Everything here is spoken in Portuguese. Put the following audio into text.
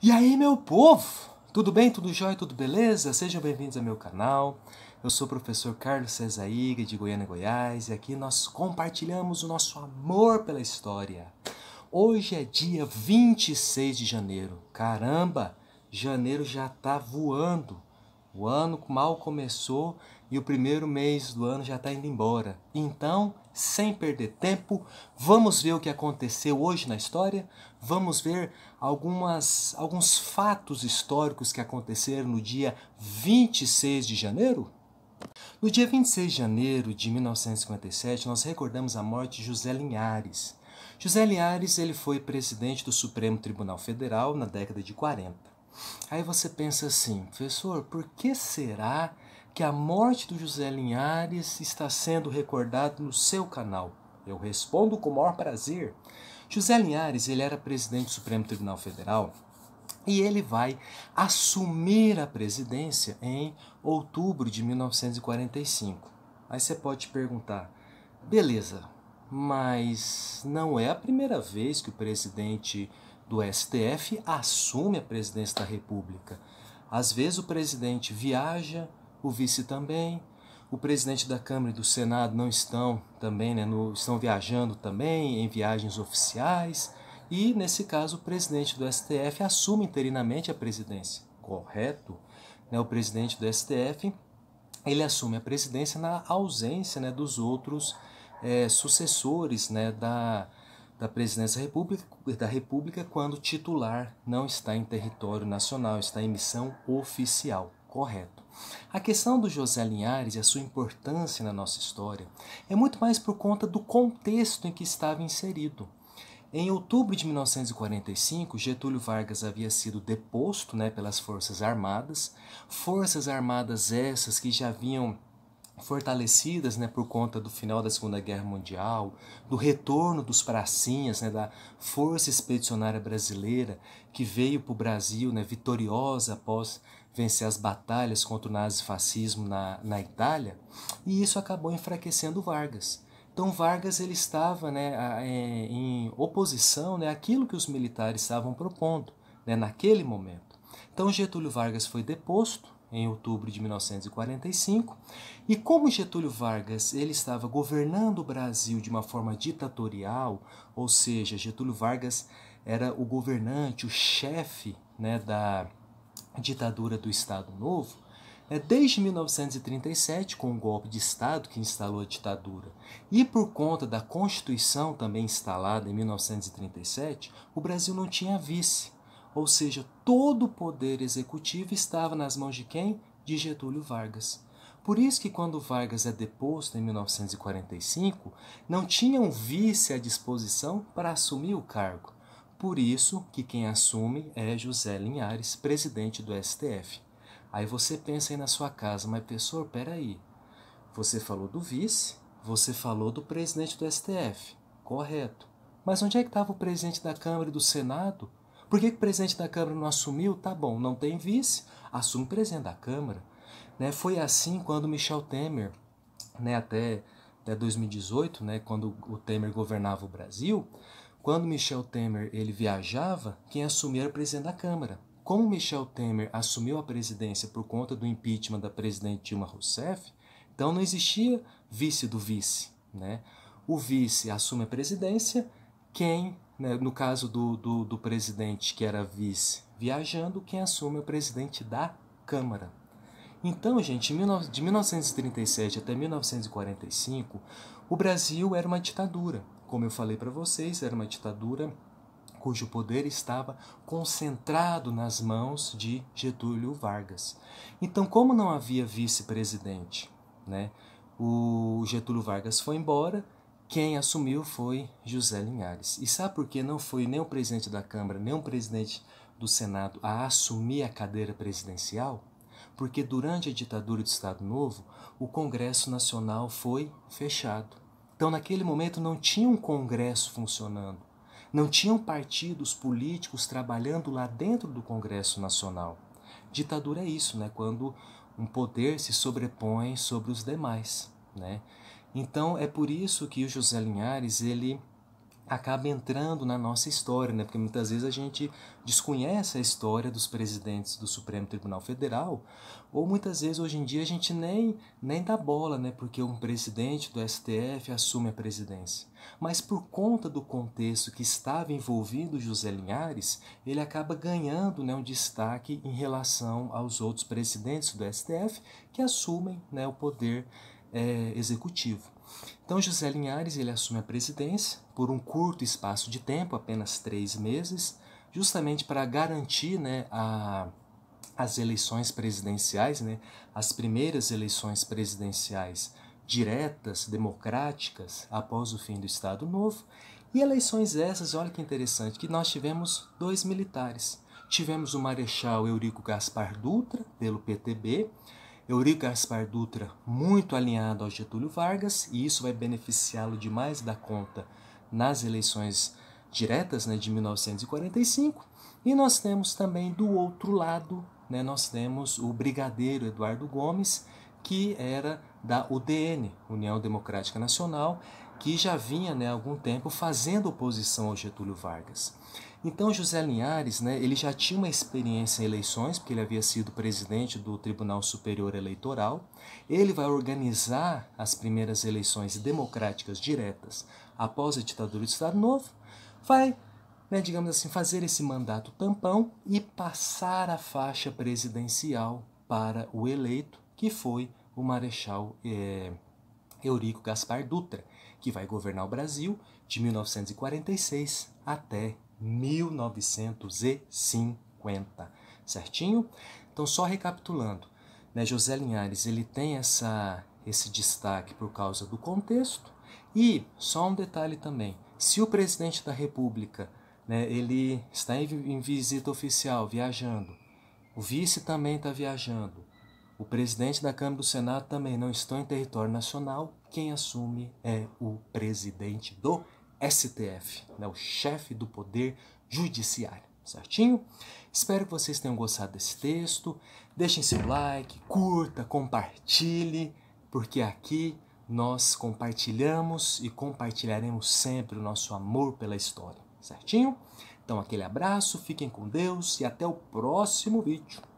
E aí, meu povo? Tudo bem? Tudo jóia? Tudo beleza? Sejam bem-vindos ao meu canal. Eu sou o professor Carlos Cesaiga, de Goiânia, Goiás, e aqui nós compartilhamos o nosso amor pela história. Hoje é dia 26 de janeiro. Caramba, janeiro já tá voando. O ano mal começou e o primeiro mês do ano já está indo embora. Então, sem perder tempo, vamos ver o que aconteceu hoje na história? Vamos ver algumas, alguns fatos históricos que aconteceram no dia 26 de janeiro? No dia 26 de janeiro de 1957, nós recordamos a morte de José Linhares. José Linhares ele foi presidente do Supremo Tribunal Federal na década de 40. Aí você pensa assim, professor, por que será que a morte do José Linhares está sendo recordada no seu canal. Eu respondo com o maior prazer. José Linhares, ele era presidente do Supremo Tribunal Federal e ele vai assumir a presidência em outubro de 1945. Aí você pode perguntar: beleza, mas não é a primeira vez que o presidente do STF assume a presidência da República. Às vezes o presidente viaja, o vice também, o presidente da Câmara e do Senado não estão também, né, no, estão viajando também em viagens oficiais, e nesse caso o presidente do STF assume interinamente a presidência, correto? Né, o presidente do STF ele assume a presidência na ausência né, dos outros é, sucessores né, da, da presidência da República, da República quando o titular não está em território nacional, está em missão oficial correto. A questão do José Linhares e a sua importância na nossa história é muito mais por conta do contexto em que estava inserido. Em outubro de 1945, Getúlio Vargas havia sido deposto né, pelas Forças Armadas, Forças Armadas essas que já vinham fortalecidas né, por conta do final da Segunda Guerra Mundial, do retorno dos pracinhas, né, da Força Expedicionária Brasileira, que veio para o Brasil né, vitoriosa após vencer as batalhas contra o nazifascismo na, na Itália, e isso acabou enfraquecendo Vargas. Então Vargas ele estava né, é, em oposição né, àquilo que os militares estavam propondo né, naquele momento. Então Getúlio Vargas foi deposto em outubro de 1945 e como Getúlio Vargas ele estava governando o Brasil de uma forma ditatorial, ou seja, Getúlio Vargas era o governante, o chefe né, da, ditadura do Estado Novo, né, desde 1937, com o golpe de Estado que instalou a ditadura, e por conta da Constituição também instalada em 1937, o Brasil não tinha vice. Ou seja, todo o poder executivo estava nas mãos de quem? De Getúlio Vargas. Por isso que quando Vargas é deposto em 1945, não tinha um vice à disposição para assumir o cargo. Por isso que quem assume é José Linhares, presidente do STF. Aí você pensa aí na sua casa, mas pessoal, peraí. Você falou do vice, você falou do presidente do STF. Correto. Mas onde é que estava o presidente da Câmara e do Senado? Por que, que o presidente da Câmara não assumiu? Tá bom, não tem vice, assume o presidente da Câmara. Né? Foi assim quando Michel Temer, né, até, até 2018, né, quando o Temer governava o Brasil, quando Michel Temer ele viajava, quem assumia era o presidente da Câmara. Como Michel Temer assumiu a presidência por conta do impeachment da presidente Dilma Rousseff, então não existia vice do vice. Né? O vice assume a presidência, quem, né, no caso do, do, do presidente que era vice viajando, quem assume é o presidente da Câmara. Então, gente, de 1937 até 1945, o Brasil era uma ditadura. Como eu falei para vocês, era uma ditadura cujo poder estava concentrado nas mãos de Getúlio Vargas. Então, como não havia vice-presidente, né? O Getúlio Vargas foi embora, quem assumiu foi José Linhares. E sabe por que não foi nem o presidente da Câmara, nem o presidente do Senado a assumir a cadeira presidencial? Porque durante a ditadura do Estado Novo, o Congresso Nacional foi fechado. Então, naquele momento, não tinha um Congresso funcionando, não tinham partidos políticos trabalhando lá dentro do Congresso Nacional. Ditadura é isso, né? quando um poder se sobrepõe sobre os demais. Né? Então, é por isso que o José Linhares ele acaba entrando na nossa história, né? Porque muitas vezes a gente desconhece a história dos presidentes do Supremo Tribunal Federal, ou muitas vezes hoje em dia a gente nem, nem dá bola, né? Porque um presidente do STF assume a presidência. Mas por conta do contexto que estava envolvido José Linhares, ele acaba ganhando né, um destaque em relação aos outros presidentes do STF que assumem né, o poder é, executivo. Então José Linhares ele assume a presidência por um curto espaço de tempo, apenas três meses, justamente para garantir né, a, as eleições presidenciais, né, as primeiras eleições presidenciais diretas, democráticas, após o fim do Estado Novo. E eleições essas, olha que interessante, que nós tivemos dois militares. Tivemos o Marechal Eurico Gaspar Dutra, pelo PTB, Eurico Gaspar Dutra, muito alinhado ao Getúlio Vargas, e isso vai beneficiá-lo demais da conta nas eleições diretas né, de 1945. E nós temos também do outro lado, né, nós temos o brigadeiro Eduardo Gomes, que era da UDN, União Democrática Nacional, que já vinha né, há algum tempo fazendo oposição ao Getúlio Vargas. Então José Linhares, né, ele já tinha uma experiência em eleições, porque ele havia sido presidente do Tribunal Superior Eleitoral. Ele vai organizar as primeiras eleições democráticas diretas após a ditadura do Estado Novo, vai, né, digamos assim, fazer esse mandato tampão e passar a faixa presidencial para o eleito que foi o Marechal é, Eurico Gaspar Dutra, que vai governar o Brasil de 1946 até 1950, certinho? Então, só recapitulando, né, José Linhares ele tem essa, esse destaque por causa do contexto e só um detalhe também, se o presidente da República né, ele está em, em visita oficial, viajando, o vice também está viajando, o presidente da Câmara do Senado também não estão em território nacional. Quem assume é o presidente do STF, né, o chefe do Poder Judiciário. Certinho? Espero que vocês tenham gostado desse texto. Deixem seu like, curta, compartilhe, porque aqui nós compartilhamos e compartilharemos sempre o nosso amor pela história. Certinho? Então, aquele abraço, fiquem com Deus e até o próximo vídeo.